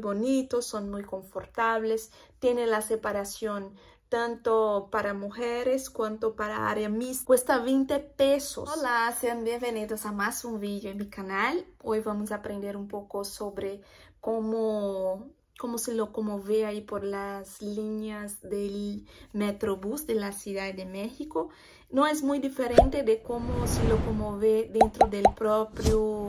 bonitos, son muy confortables, tiene la separación tanto para mujeres cuanto para área mixta. Cuesta 20 pesos. Hola, sean bienvenidos a más un vídeo en mi canal. Hoy vamos a aprender un poco sobre cómo, cómo se ve ahí por las líneas del Metrobús de la Ciudad de México. No es muy diferente de cómo se ve dentro del propio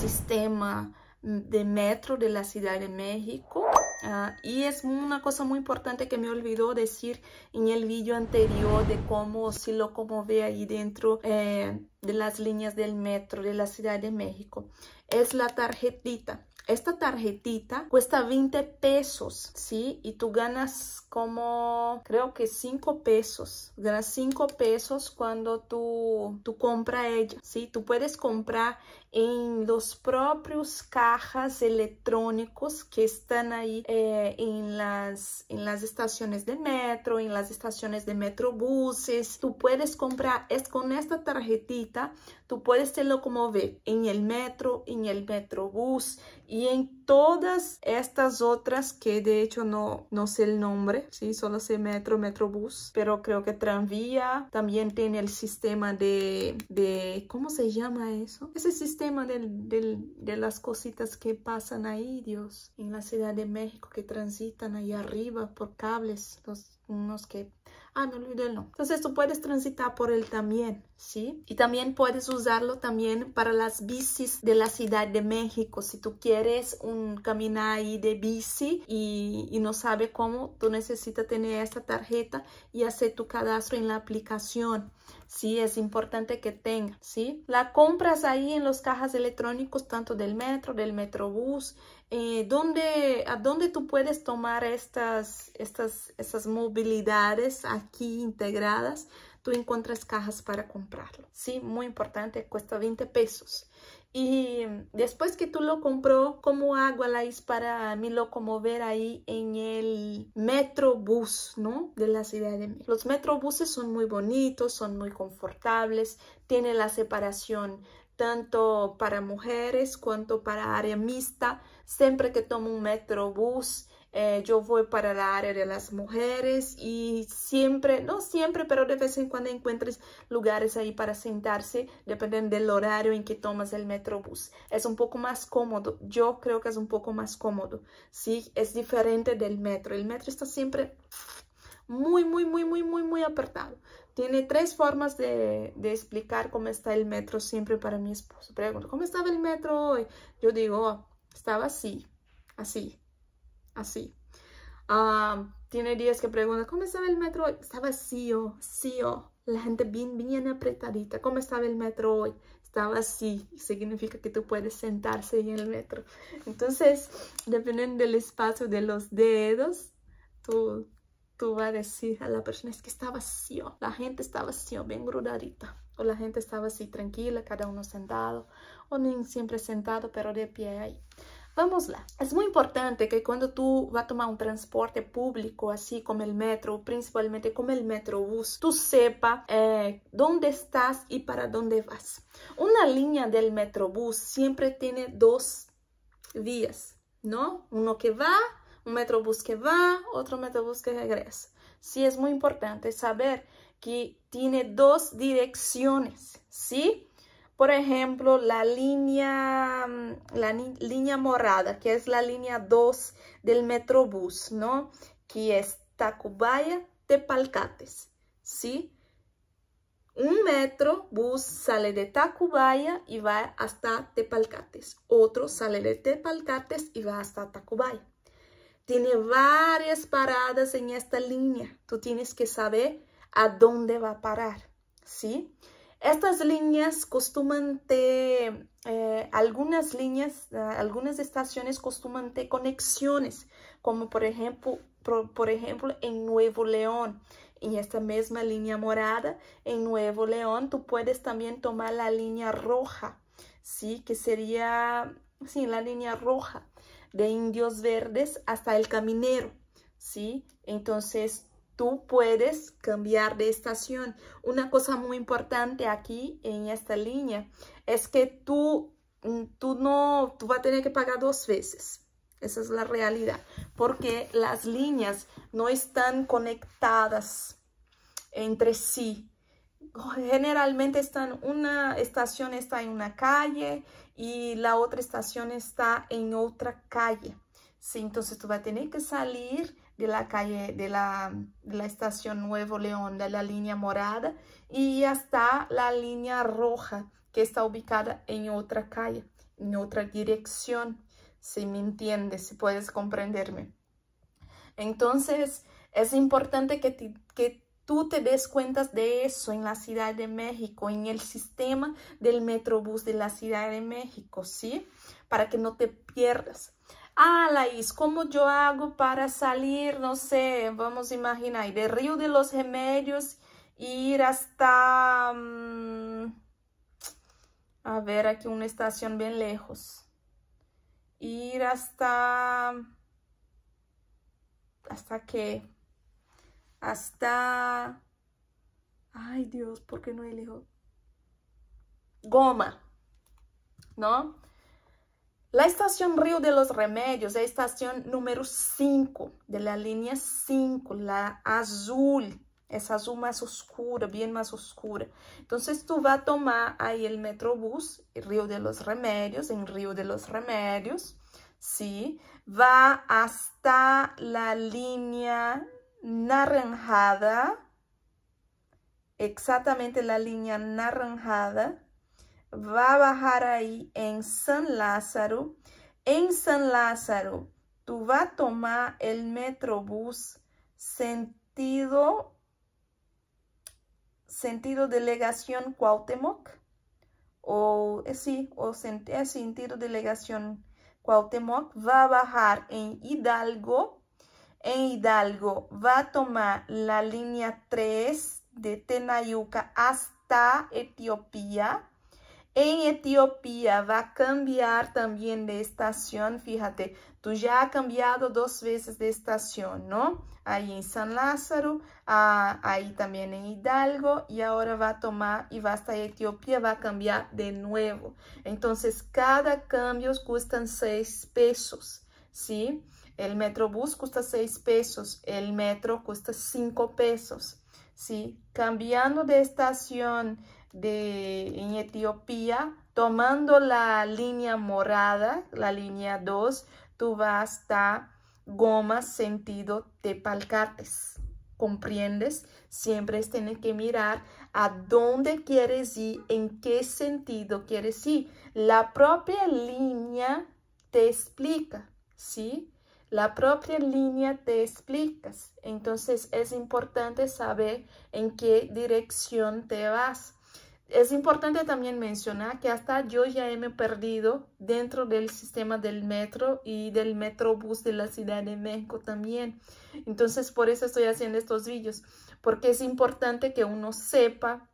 sistema de metro de la Ciudad de México. Ah, y es una cosa muy importante que me olvidó decir en el vídeo anterior de cómo como ve ahí dentro eh, de las líneas del metro de la Ciudad de México. Es la tarjetita. Esta tarjetita cuesta 20 pesos, ¿sí? Y tú ganas como, creo que 5 pesos. Ganas 5 pesos cuando tú, tú compras ella, ¿sí? Tú puedes comprar en los propios cajas electrónicos que están ahí eh, en, las, en las estaciones de metro, en las estaciones de metrobuses. Tú puedes comprar es, con esta tarjetita, tú puedes tenerlo como ve en el metro, en el metrobús, y en todas estas otras que de hecho no, no sé el nombre, ¿sí? solo sé metro, metrobús, pero creo que tranvía también tiene el sistema de, de ¿cómo se llama eso? Ese sistema de las cositas que pasan ahí, Dios, en la Ciudad de México, que transitan ahí arriba por cables, los, unos que Ah, no Entonces tú puedes transitar por él también, ¿sí? Y también puedes usarlo también para las bicis de la Ciudad de México. Si tú quieres un caminar ahí de bici y, no sabe cómo, tú necesitas tener esta tarjeta y hacer tu cadastro en la aplicación. Sí, es importante que tenga, ¿sí? La compras ahí en los cajas electrónicos, tanto del metro, del metrobús, eh, ¿dónde, ¿a dónde tú puedes tomar estas, estas, esas movilidades aquí integradas? Tú encuentras cajas para comprarlo, ¿sí? Muy importante, cuesta 20 pesos. Y después que tú lo compró, ¿cómo hago is para me locomover ahí en el metrobús, ¿no? De la ciudad de México. Los metrobuses son muy bonitos, son muy confortables, tienen la separación tanto para mujeres cuanto para área mixta. Siempre que tomo un metrobús, eh, yo voy para el área de las mujeres y siempre, no siempre, pero de vez en cuando encuentres lugares ahí para sentarse, dependiendo del horario en que tomas el metrobús. Es un poco más cómodo, yo creo que es un poco más cómodo, ¿sí? Es diferente del metro. El metro está siempre muy, muy, muy, muy, muy, muy apartado. Tiene tres formas de, explicar cómo está el metro siempre para mi esposo. Pregunto, ¿cómo estaba el metro hoy? Yo digo, oh, estaba así, así, así. Ah, tiene días que pregunta ¿cómo estaba el metro hoy? Estaba así, vacío oh, sí, oh. La gente bien, bien apretadita. ¿Cómo estaba el metro hoy? Estaba así. Significa que tú puedes sentarse en el metro. Entonces, dependen del espacio de los dedos, tú tú vas a decir a la persona es que está vacío, la gente estaba vacío, bien grudadita. O la gente estaba así tranquila, cada uno sentado, o ni siempre sentado, pero de pie ahí. Vamos lá. Es muy importante que cuando tú vas a tomar un transporte público, así como el metro, principalmente como el metrobús, tú sepa eh, dónde estás y para dónde vas. Una línea del metrobús siempre tiene dos vías, ¿no? Uno que va un metrobús que va, otro metrobús que regresa. Sí, es muy importante saber que tiene dos direcciones, ¿sí? Por ejemplo, la línea, mm, la línea morada, que es la línea 2 del metrobús, ¿no? Que es Tacubaya, Tepalcates, ¿sí? Un metrobús sale de Tacubaya y va hasta Tepalcates. Otro sale de Tepalcates y va hasta Tacubaya. Tiene varias paradas en esta línea. Tú tienes que saber a dónde va a parar, ¿sí? Estas líneas costuman te, eh, algunas líneas, eh, algunas estaciones costuman tener conexiones, como por ejemplo, por ejemplo en Nuevo León, en esta misma línea morada, en Nuevo León, tú puedes también tomar la línea roja, ¿sí? Que sería, sí, la línea roja de indios verdes hasta el caminero, ¿sí? Entonces, tú puedes cambiar de estación. Una cosa muy importante aquí en esta línea es que tú, mm, tú no, tú vas a tener que pagar dos veces. Esa es la realidad, porque las líneas no están conectadas entre sí generalmente están una estación está en una calle y la otra estación está en otra calle. Sí, entonces tú vas a tener que salir de la calle, de la, estación Nuevo León, de la línea morada y hasta la línea roja que está ubicada en otra calle, en otra dirección. Si me entiendes, si puedes comprenderme. Entonces, es importante que, te, que tú te des cuenta de eso en la Ciudad de México, en el sistema del Metrobús de la Ciudad de México, ¿sí? Para que no te pierdas. Ah, Laís, ¿cómo yo hago para salir, no sé, vamos a imaginar, de Río de los Remedios, ir hasta... Mm, a ver, aquí una estación bien lejos. Ir hasta... ¿Hasta qué? hasta... Ay Dios, ¿por qué no elijo? Goma, ¿no? La estación Río de los Remedios La estación número 5 de la línea 5, la azul. Es azul más oscura, bien más oscura. Entonces tú vas a tomar ahí el Metrobús, Río de los Remedios, en Río de los Remedios, ¿sí? Va hasta la línea naranjada, exactamente la línea naranjada, va a bajar ahí en San Lázaro. En San Lázaro, tú vas a tomar el Metrobús sentido, sentido delegación Cuauhtémoc, o eh, sí, o eh, sentido delegación Cuauhtémoc, va a bajar en Hidalgo, en Hidalgo va a tomar la línea 3 de Tenayuca hasta Etiopía. En Etiopía va a cambiar también de estación, fíjate, tú ya has cambiado dos veces de estación, ¿no? Ahí en San Lázaro, ahí también en Hidalgo y ahora va a tomar y va hasta Etiopía, va a cambiar de nuevo. Entonces, cada cambio cuestan 6 pesos. ¿sí? El metrobús cuesta 6 pesos, el metro cuesta 5 pesos, Cambiando de estación de, en Etiopía, tomando la línea morada, la línea 2, tú vas a Goma sentido Tepalcates. ¿Comprendes? Siempre tienes que mirar a dónde quieres ir, en qué sentido quieres ir. La propia línea te explica ¿sí? La propia línea te explicas, entonces es importante saber en qué dirección te vas. Es importante también mencionar que hasta yo ya me he perdido dentro del sistema del metro y del metrobús de la Ciudad de México también. Entonces, por eso estoy haciendo estos vídeos, porque es importante que uno sepa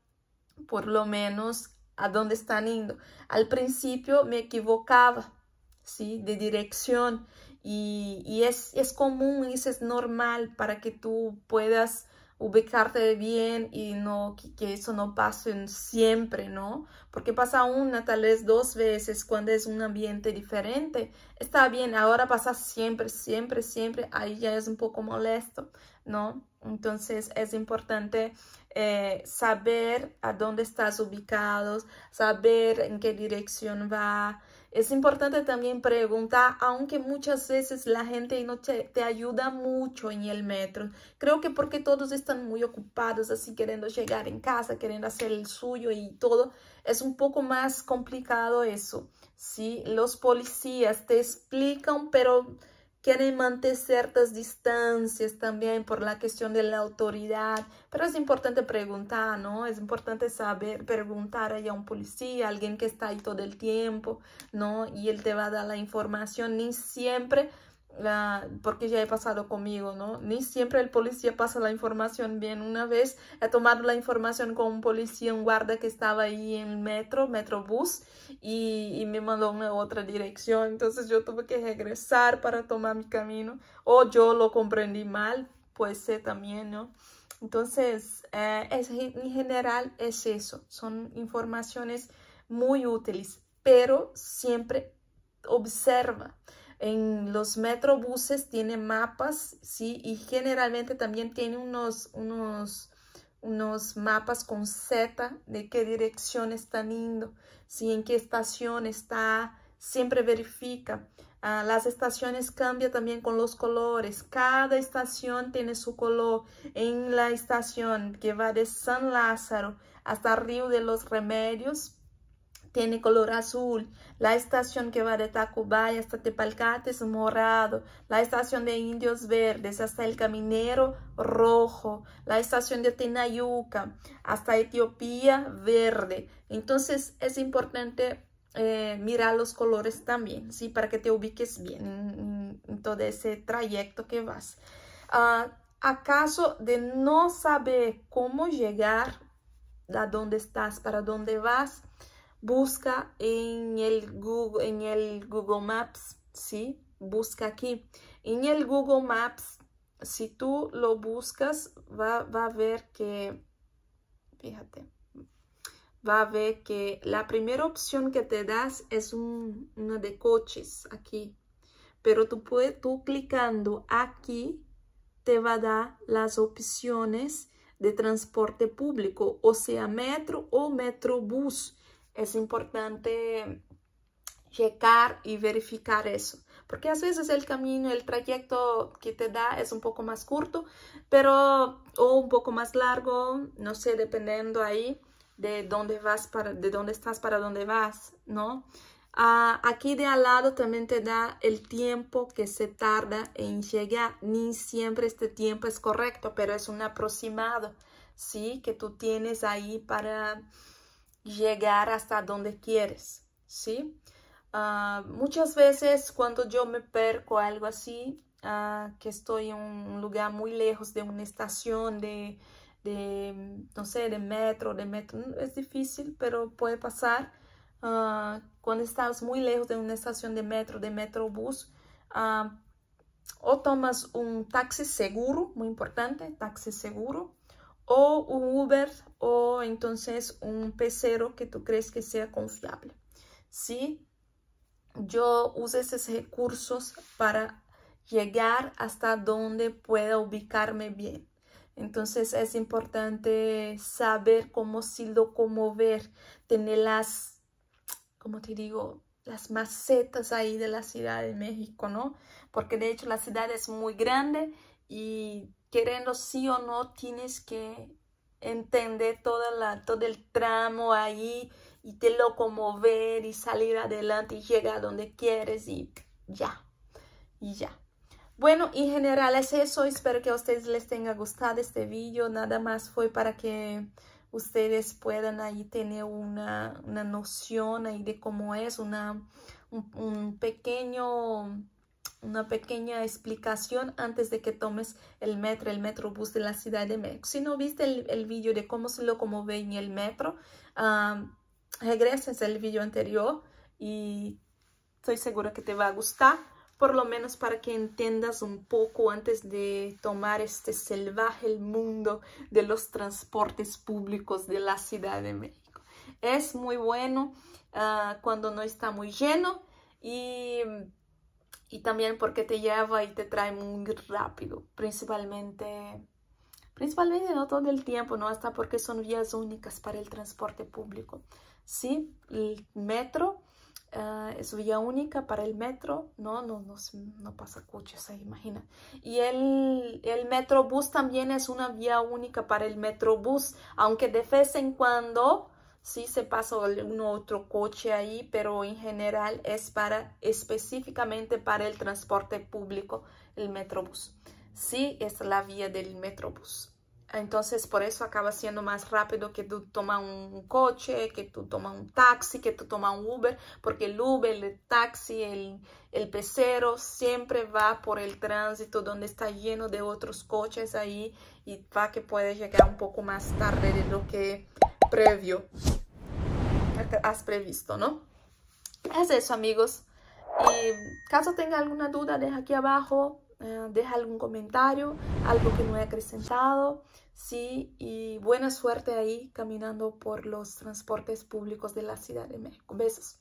por lo menos a dónde están indo. Al principio me equivocaba ¿sí? de dirección y, es, común y es normal para que tú puedas ubicarte bien y no que, eso no pase siempre, ¿no? Porque pasa una, tal vez dos veces cuando es un ambiente diferente. Está bien, ahora pasa siempre, siempre, siempre. Ahí ya es un poco molesto, ¿no? Entonces es importante eh, saber a dónde estás ubicado, saber en qué dirección va, es importante también preguntar, aunque muchas veces la gente no te, ayuda mucho en el metro. Creo que porque todos están muy ocupados, así queriendo llegar en casa, queriendo hacer el suyo y todo, es un poco más complicado eso. ¿sí? Los policías te explican, pero quieren mantener ciertas distancias también por la cuestión de la autoridad, pero es importante preguntar, ¿no? Es importante saber preguntar a un policía, a alguien que está ahí todo el tiempo, ¿no? Y él te va a dar la información ni siempre la, porque ya he pasado conmigo, ¿no? Ni siempre el policía pasa la información bien. Una vez he tomado la información con un policía, un guarda que estaba ahí en el metro, metrobús, y, me mandó una otra dirección. Entonces yo tuve que regresar para tomar mi camino. O yo lo comprendí mal, pues sé también, ¿no? Entonces, eh, es, en general es eso. Son informaciones muy útiles, pero siempre observa. En los metrobuses tiene mapas, ¿sí? Y generalmente también tiene unos, unos, unos mapas con Z de qué dirección están indo ¿sí? En qué estación está, siempre verifica. Ah, las estaciones cambian también con los colores. Cada estación tiene su color. En la estación que va de San Lázaro hasta Río de los Remedios, tiene color azul. La estación que va de Tacubaya hasta Tepalcate es morado. La estación de Indios Verdes hasta El Caminero, rojo. La estación de Tenayuca hasta Etiopía, verde. Entonces es importante eh, mirar los colores también, ¿sí? Para que te ubiques bien en, todo ese trayecto que vas. Ah, ¿Acaso de no saber cómo llegar a dónde estás, para dónde vas? busca en el Google, en el Google Maps, ¿sí? Busca aquí. En el Google Maps, si tú lo buscas, va, a ver que, fíjate, va a ver que la primera opción que te das es una de coches aquí. Pero tú, puedes, tú clicando aquí te va a dar las opciones de transporte público, o sea, metro o metrobús es importante checar y verificar eso. Porque a veces el camino, el trayecto que te da es un poco más corto, pero o un poco más largo, no sé, dependiendo ahí de dónde vas para, de dónde estás para dónde vas, ¿no? Ah, aquí de al lado también te da el tiempo que se tarda en llegar. Ni siempre este tiempo es correcto, pero es un aproximado, ¿sí? Que tú tienes ahí para llegar hasta donde quieres, ¿sí? Ah, muchas veces cuando yo me perco algo así, ah, que estoy en un lugar muy lejos de una estación de, no sé, de metro, de metro, mm, es difícil, pero puede pasar. Ah, cuando estás muy lejos de una estación de metro, de bus o tomas un taxi seguro, muy importante, taxi seguro, o un Uber o entonces un pecero que tú crees que sea confiable. ¿sí? Yo uso esos recursos para llegar hasta donde pueda ubicarme bien. Entonces es importante saber cómo sildo cómo ver, tener las, como te digo, las macetas ahí de la Ciudad de México, ¿no? Porque de hecho la ciudad es muy grande y queriendo sí o no tienes que entender la, todo el tramo ahí y te lo y salir adelante y llegar donde quieres y ya, y ya. Bueno, en general es eso. Espero que a ustedes les tenga gustado este vídeo. Nada más fue para que ustedes puedan ahí tener una, noción ahí de cómo es una, un pequeño una pequeña explicación antes de que tomes el metro, el metrobús de la Ciudad de México. Si no viste el, el vídeo de cómo se lo en el metro, um, regreses al vídeo anterior y estoy segura que te va a gustar, por lo menos para que entiendas un poco antes de tomar este salvaje mundo de los transportes públicos de la Ciudad de México. Es muy bueno ah, cuando no está muy lleno y y también porque te lleva y te trae muy rápido, principalmente, principalmente no todo el tiempo, no hasta porque son vías únicas para el transporte público. Sí, el metro eh, es vía única para el metro, no, no, pasa coches ahí, imagina. Y el, el metrobús también es una vía única para el metrobús, aunque de vez en cuando Sí se pasa un otro coche ahí, pero en general es para específicamente para el transporte público, el Metrobús. Sí es la vía del Metrobús. Entonces por eso acaba siendo más rápido que tú tomas un coche, que tú tomas un taxi, que tú tomas un Uber, porque el Uber, el taxi, el, el pecero siempre va por el tránsito donde está lleno de otros coches ahí y va que puede llegar un poco más tarde de lo que previo, has previsto, ¿no? Es eso, amigos. Y caso tenga alguna duda, deja aquí abajo, eh, deja algún comentario, algo que no he acrescentado ¿sí? Y buena suerte ahí caminando por los transportes públicos de la Ciudad de México. Besos.